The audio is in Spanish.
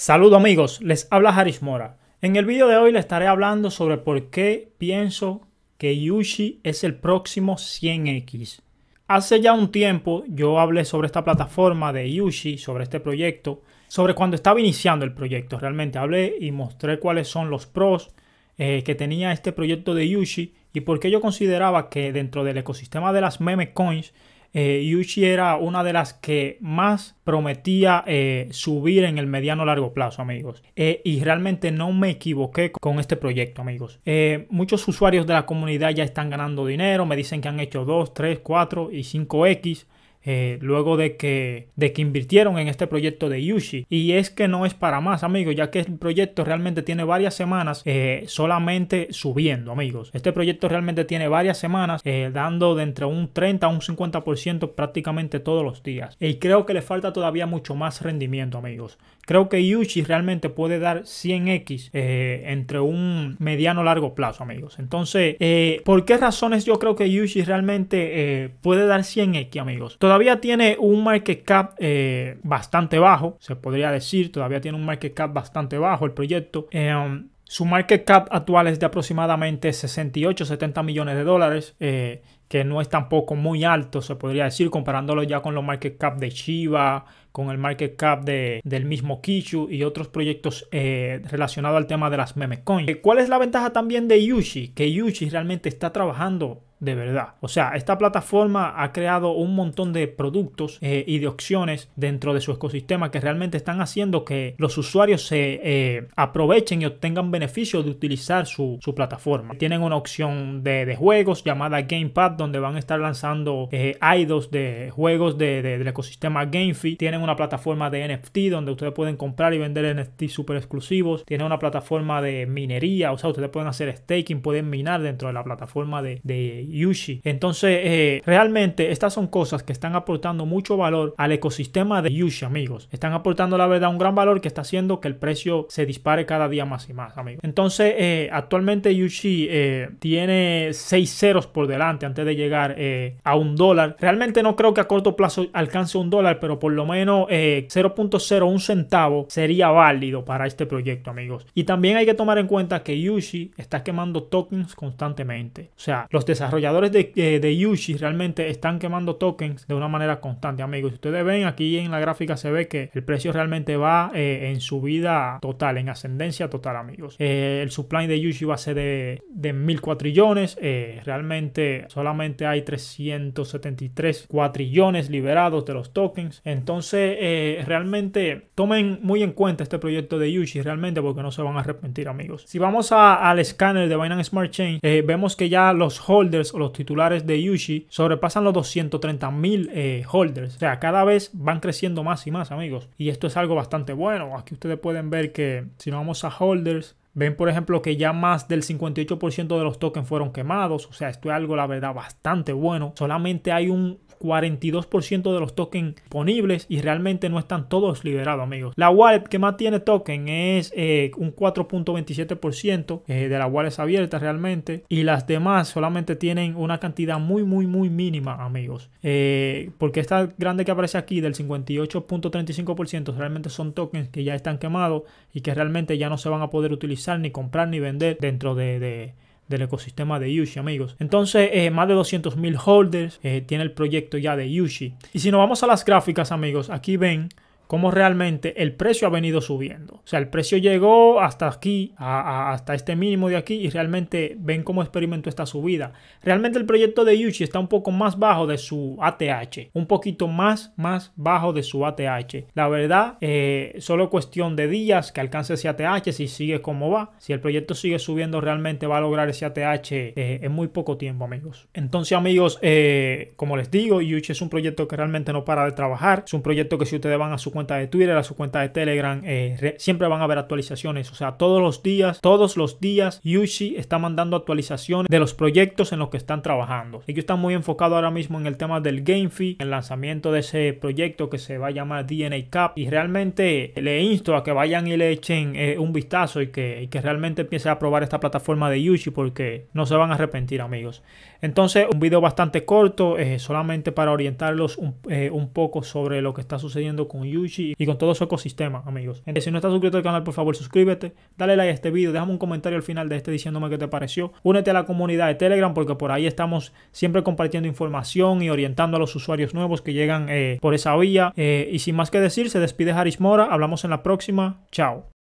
Saludos amigos, les habla Harish Mora. En el video de hoy les estaré hablando sobre por qué pienso que Yushi es el próximo 100X. Hace ya un tiempo yo hablé sobre esta plataforma de Yushi, sobre este proyecto, sobre cuando estaba iniciando el proyecto. Realmente hablé y mostré cuáles son los pros eh, que tenía este proyecto de Yushi y por qué yo consideraba que dentro del ecosistema de las meme coins eh, Yushi era una de las que más prometía eh, subir en el mediano largo plazo, amigos. Eh, y realmente no me equivoqué con este proyecto, amigos. muchos usuarios de la comunidad ya están ganando dinero, me dicen que han hecho 2, 3, 4 y 5X. Eh, luego de que, de que invirtieron en este proyecto de Yushi. Y es que no es para más, amigos, ya que el proyecto realmente tiene varias semanas eh, solamente subiendo, amigos. Este proyecto realmente tiene varias semanas eh, dando de entre un 30 a un 50% prácticamente todos los días. Y creo que le falta todavía mucho más rendimiento, amigos. Creo que Yushi realmente puede dar 100x entre un mediano largo plazo, amigos. Entonces, ¿por qué razones yo creo que Yushi realmente puede dar 100x, amigos? Todavía Todavía tiene un market cap eh, bastante bajo, se podría decir, todavía tiene un market cap bastante bajo el proyecto. Em, su market cap actual es de aproximadamente 68, 70 millones de dólares, eh, que no es tampoco muy alto, se podría decir, comparándolo ya con los market cap de Shiba, con el market cap del mismo Kishu y otros proyectos eh, relacionados al tema de las meme coins. Eh, ¿Cuál es la ventaja también de Yushi? Que Yushi realmente está trabajando de verdad. O sea, esta plataforma ha creado un montón de productos eh, y de opciones dentro de su ecosistema que realmente están haciendo que los usuarios se aprovechen y obtengan beneficios de utilizar su, plataforma. Tienen una opción de, juegos llamada Gamepad donde van a estar lanzando IDOS de juegos del ecosistema GameFi. Tienen una una plataforma de NFT donde ustedes pueden comprar y vender NFT super exclusivos. Tiene una plataforma de minería, o sea, ustedes pueden hacer staking, pueden minar dentro de la plataforma de, Yushi. Entonces, eh, realmente estas son cosas que están aportando mucho valor al ecosistema de Yushi, amigos. Están aportando, la verdad, un gran valor que está haciendo que el precio se dispare cada día más y más, amigos. Entonces, eh, actualmente Yushi eh, tiene 6 ceros por delante antes de llegar a un dólar. Realmente no creo que a corto plazo alcance un dólar, pero por lo menos 0.01 eh, centavo sería válido para este proyecto, amigos. Y también hay que tomar en cuenta que Yushi está quemando tokens constantemente. O sea, los desarrolladores de, eh, Yushi realmente están quemando tokens de una manera constante, amigos. ustedes ven aquí en la gráfica se ve que el precio realmente va eh, en subida total, en ascendencia total, amigos. el supply de Yushi va a ser de, de mil cuatrillones. realmente solamente hay 373 cuatrillones liberados de los tokens. Entonces, eh, realmente tomen muy en cuenta este proyecto de Yushi, realmente, porque no se van a arrepentir, amigos. Si vamos al escáner de Binance Smart Chain, eh, vemos que ya los holders o los titulares de Yushi sobrepasan los 230.000 eh, holders. O sea, cada vez van creciendo más y más, amigos. Y esto es algo bastante bueno. Aquí ustedes pueden ver que si nos vamos a holders, Ven, por ejemplo, que ya más del 58% de los tokens fueron quemados. O sea, esto es algo, la verdad, bastante bueno. Solamente hay un 42% de los tokens disponibles y realmente no están todos liberados, amigos. La wallet que más tiene token es eh, un 4.27% eh, de las wallets abiertas realmente y las demás solamente tienen una cantidad muy, muy, muy mínima, amigos. Eh, porque esta grande que aparece aquí del 58.35% realmente son tokens que ya están quemados y que realmente ya no se van a poder utilizar ni comprar, ni vender dentro de, del ecosistema de Yushi, amigos. Entonces, eh, más de 200.000 holders eh, tiene el proyecto ya de Yushi. Y si nos vamos a las gráficas, amigos, aquí ven cómo realmente el precio ha venido subiendo. O sea, el precio llegó hasta aquí, hasta este mínimo de aquí, y realmente ven cómo experimentó esta subida. Realmente el proyecto de Yuchi está un poco más bajo de su ATH, un poquito más, más bajo de su ATH. La verdad, eh, solo cuestión de días que alcance ese ATH, si sigue como va. Si el proyecto sigue subiendo, realmente va a lograr ese ATH eh, en muy poco tiempo, amigos. Entonces, amigos, eh, como les digo, Yuchi es un proyecto que realmente no para de trabajar. Es un proyecto que si ustedes van a su cuenta de Twitter, a su cuenta de Telegram. Eh, siempre van a haber actualizaciones. O sea, todos los días, todos los días, Yushi está mandando actualizaciones de los proyectos en los que están trabajando. Ellos están muy enfocado ahora mismo en el tema del Game Fee, el lanzamiento de ese proyecto que se va a llamar DNA Cap. Y realmente le insto a que vayan y le echen eh, un vistazo y que, realmente empiece a probar esta plataforma de Yushi porque no se van a arrepentir, amigos. Entonces, un video bastante corto, eh, solamente para orientarlos un, un poco sobre lo que está sucediendo con Yushi y con todo su ecosistema, amigos. si no estás suscrito al canal, por favor, suscríbete, dale like a este video, déjame un comentario al final de este diciéndome qué te pareció. Únete a la comunidad de Telegram porque por ahí estamos siempre compartiendo información y orientando a los usuarios nuevos que llegan eh, por esa vía. Eh, y sin más que decir, se despide Harish Mora, hablamos en la próxima. Chao.